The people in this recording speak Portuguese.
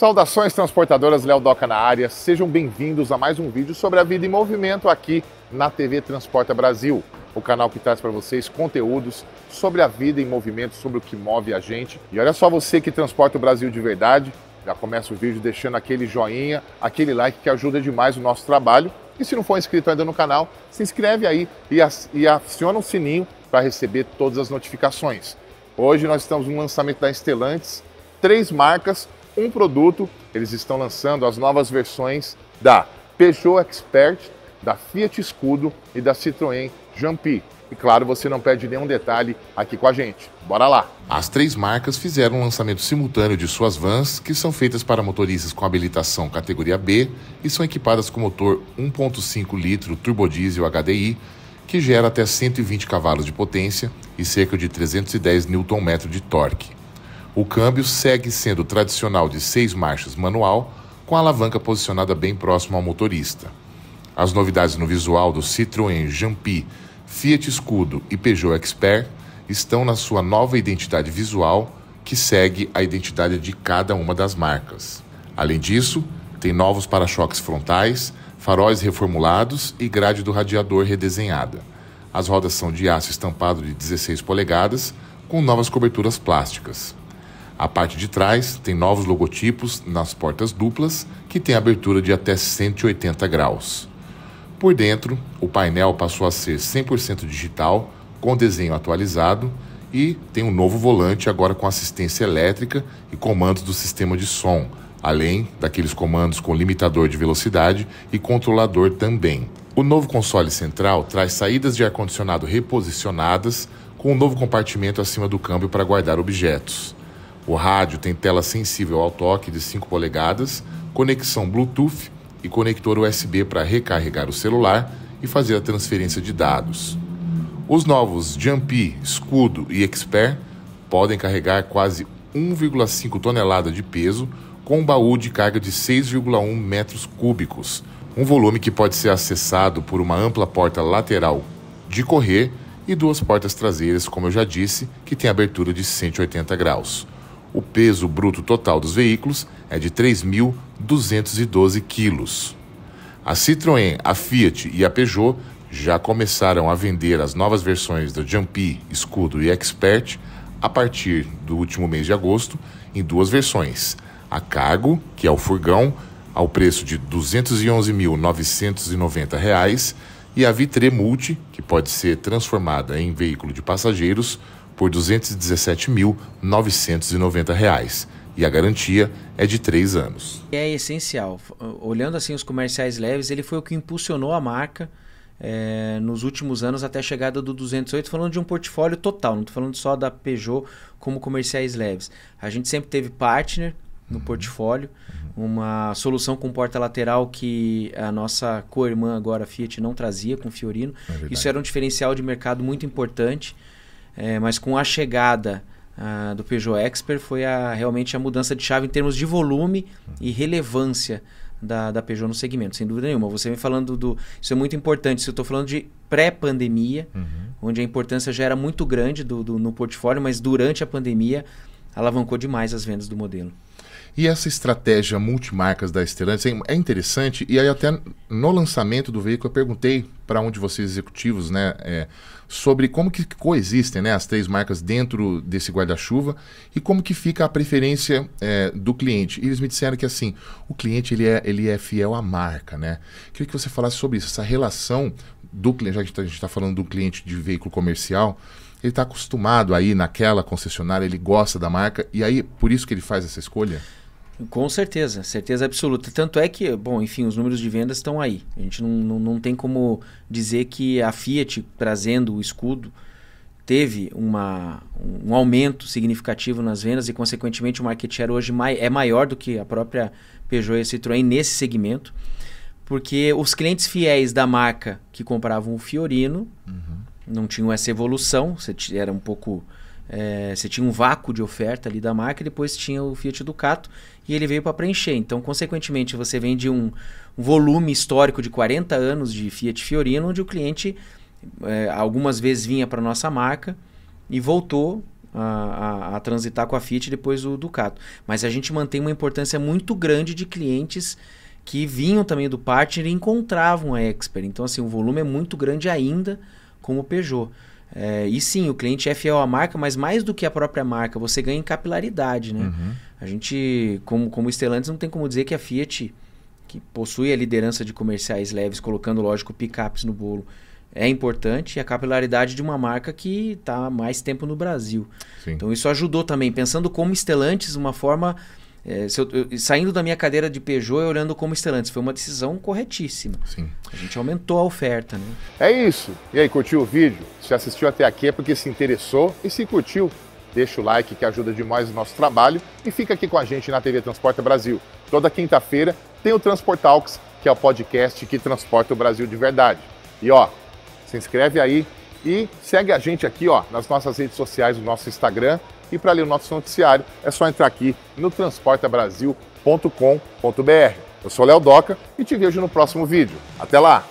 Saudações transportadoras, Léo Doca na área. Sejam bem-vindos a mais um vídeo sobre a vida em movimento aqui na TV Transporta Brasil, o canal que traz para vocês conteúdos sobre a vida em movimento, sobre o que move a gente. E olha só você que transporta o Brasil de verdade, já começa o vídeo deixando aquele joinha, aquele like que ajuda demais o nosso trabalho. E se não for inscrito ainda no canal, se inscreve aí e aciona o sininho para receber todas as notificações. Hoje nós estamos no lançamento da Estelantes, três marcas um produto. Eles estão lançando as novas versões da Peugeot Expert, da Fiat Scudo e da Citroën Jumpy. E claro, você não perde nenhum detalhe aqui com a gente. Bora lá! As três marcas fizeram um lançamento simultâneo de suas vans, que são feitas para motoristas com habilitação categoria B e são equipadas com motor 1.5 litro turbodiesel HDI, que gera até 120 cavalos de potência e cerca de 310 Nm de torque. O câmbio segue sendo tradicional de seis marchas manual, com a alavanca posicionada bem próximo ao motorista. As novidades no visual do Citroën Jumpy, Fiat Scudo e Peugeot Expert estão na sua nova identidade visual, que segue a identidade de cada uma das marcas. Além disso, tem novos para-choques frontais, faróis reformulados e grade do radiador redesenhada. As rodas são de aço estampado de 16 polegadas, com novas coberturas plásticas. A parte de trás tem novos logotipos nas portas duplas, que tem abertura de até 180 graus. Por dentro, o painel passou a ser 100% digital, com desenho atualizado e tem um novo volante agora com assistência elétrica e comandos do sistema de som, além daqueles comandos com limitador de velocidade e controlador também. O novo console central traz saídas de ar-condicionado reposicionadas, com um novo compartimento acima do câmbio para guardar objetos. O rádio tem tela sensível ao toque de 5 polegadas, conexão Bluetooth e conector USB para recarregar o celular e fazer a transferência de dados. Os novos Jumpy, Escudo e Expert podem carregar quase 1,5 tonelada de peso com um baú de carga de 6,1 metros cúbicos, um volume que pode ser acessado por uma ampla porta lateral de correr e duas portas traseiras, como eu já disse, que tem abertura de 180 graus o peso bruto total dos veículos é de 3.212 quilos. A Citroën, a Fiat e a Peugeot já começaram a vender as novas versões do Jumpy, Escudo e Expert a partir do último mês de agosto em duas versões: a cargo, que é o furgão, ao preço de R$ 211.990, e a Vitre Multi, que pode ser transformada em veículo de passageiros, por R$ 217.990 e a garantia é de três anos. É essencial. Olhando assim os comerciais leves, ele foi o que impulsionou a marca é, nos últimos anos até a chegada do 208, falando de um portfólio total, não estou falando só da Peugeot como comerciais leves. A gente sempre teve partner no uhum. portfólio, uma solução com porta lateral que a nossa co-irmã agora Fiat não trazia com Fiorino. É Isso era um diferencial de mercado muito importante. É, mas com a chegada ah, do Peugeot Expert foi a, realmente a mudança de chave em termos de volume e relevância da, da Peugeot no segmento, sem dúvida nenhuma. Você vem falando do. Isso é muito importante. eu estou falando de pré-pandemia, uhum. onde a importância já era muito grande do, do, no portfólio, mas durante a pandemia alavancou demais as vendas do modelo. E essa estratégia multimarcas da Stellantis é interessante, e aí até no lançamento do veículo eu perguntei para um de vocês executivos, né, é, sobre como que coexistem né, as três marcas dentro desse guarda-chuva e como que fica a preferência é, do cliente. E eles me disseram que assim, o cliente ele é, ele é fiel à marca, né? Queria que você falasse sobre isso, essa relação do cliente, já que a gente está tá falando do cliente de veículo comercial, ele está acostumado aí naquela concessionária, ele gosta da marca, e aí por isso que ele faz essa escolha? Com certeza, certeza absoluta. Tanto é que, bom, enfim, os números de vendas estão aí. A gente não, não, não tem como dizer que a Fiat, trazendo o escudo, teve uma, um aumento significativo nas vendas e, consequentemente, o market share hoje mai é maior do que a própria Peugeot e a Citroën nesse segmento, porque os clientes fiéis da marca que compravam o Fiorino uhum. não tinham essa evolução, era um pouco é, você tinha um vácuo de oferta ali da marca e depois tinha o Fiat Ducato e ele veio para preencher. Então, consequentemente, você vende um, um, volume histórico de 40 anos de Fiat Fiorino, onde o cliente é, algumas vezes vinha para nossa marca e voltou a, a, a, transitar com a Fiat depois do Ducato. Mas a gente mantém uma importância muito grande de clientes que vinham também do partner e encontravam a Expert. Então, assim, o volume é muito grande ainda como o Peugeot. É, e sim, o cliente é fiel à marca, mas mais do que a própria marca, você ganha em capilaridade, né? Uhum. A gente, como, como Stellantis, não tem como dizer que a Fiat, que possui a liderança de comerciais leves, colocando, lógico, picapes no bolo, é importante e a capilaridade de uma marca que está mais tempo no Brasil. Sim. Então isso ajudou também, pensando como Stellantis, uma forma é, eu, saindo da minha cadeira de Peugeot e olhando como Stellantis, foi uma decisão corretíssima. Sim. A gente aumentou a oferta. Né? É isso. E aí, curtiu o vídeo? Se assistiu até aqui é porque se interessou e se curtiu, deixa o like que ajuda demais o nosso trabalho e fica aqui com a gente na TV Transporta Brasil. Toda quinta-feira tem o Transportalks, que é o podcast que transporta o Brasil de verdade. E ó, se inscreve aí e segue a gente aqui ó nas nossas redes sociais, no nosso Instagram e para ler o nosso noticiário é só entrar aqui no transportabrasil.com.br. Eu sou Léo Doca e te vejo no próximo vídeo. Até lá!